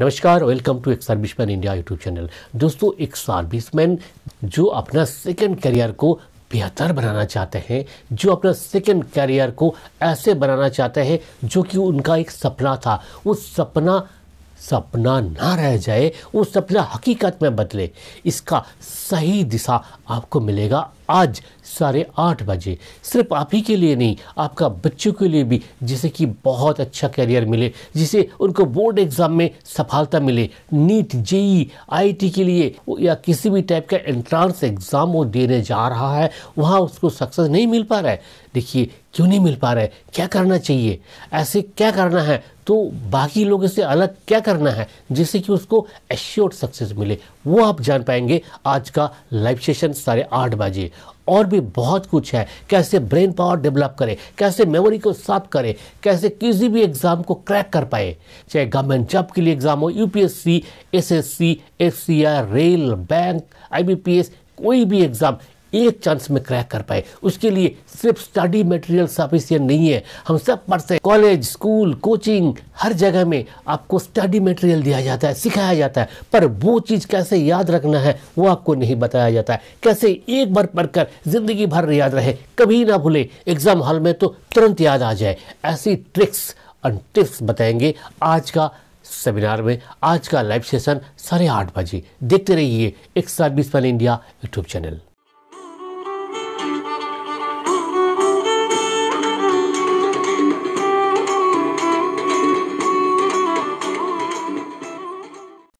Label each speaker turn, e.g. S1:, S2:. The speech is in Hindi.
S1: नमस्कार वेलकम टू एक सर्विसमैन इंडिया यूट्यूब चैनल दोस्तों एक सर्विसमैन जो अपना सेकेंड करियर को बेहतर बनाना चाहते हैं जो अपना सेकेंड करियर को ऐसे बनाना चाहते हैं जो कि उनका एक सपना था वो सपना सपना ना रह जाए वो सपना हकीकत में बदले इसका सही दिशा आपको मिलेगा आज साढ़े आठ बजे सिर्फ आप ही के लिए नहीं आपका बच्चों के लिए भी जिसे कि बहुत अच्छा करियर मिले जिसे उनको बोर्ड एग्ज़ाम में सफलता मिले नीट जेई आईटी के लिए या किसी भी टाइप का एंट्रांस एग्ज़ाम वो देने जा रहा है वहाँ उसको सक्सेस नहीं मिल पा रहा है देखिए क्यों नहीं मिल पा रहा है क्या करना चाहिए ऐसे क्या करना है तो बाकी लोगों से अलग क्या करना है जिससे कि उसको एश्योर्ड सक्सेस मिले वो आप जान पाएंगे आज का लाइव सेशन साढ़े आठ बजे और भी भी बहुत कुछ है कैसे ब्रेन पावर डेवलप करें कैसे मेमोरी को साफ करें कैसे किसी भी एग्ज़ाम को क्रैक कर पाए चाहे गवर्नमेंट जॉब के लिए एग्ज़ाम हो UPSC SSC FCR rail bank IBPS कोई भी एग्ज़ाम एक चांस में क्रैक कर पाए उसके लिए सिर्फ स्टडी मटेरियल सफिशियंट नहीं है हम सब पढ़ते हैं कॉलेज स्कूल कोचिंग हर जगह में आपको स्टडी मटेरियल दिया जाता है सिखाया जाता है पर वो चीज़ कैसे याद रखना है वो आपको नहीं बताया जाता है कैसे एक बार पढ़कर ज़िंदगी भर याद रहे कभी ना भूले एग्ज़ाम हॉल में तो तुरंत याद आ जाए ऐसी ट्रिक्स और टिप्स बताएंगे आज का सेमिनार में आज का लाइव सेशन साढ़े आठ बजे देखते रहिए एक service one India YouTube channel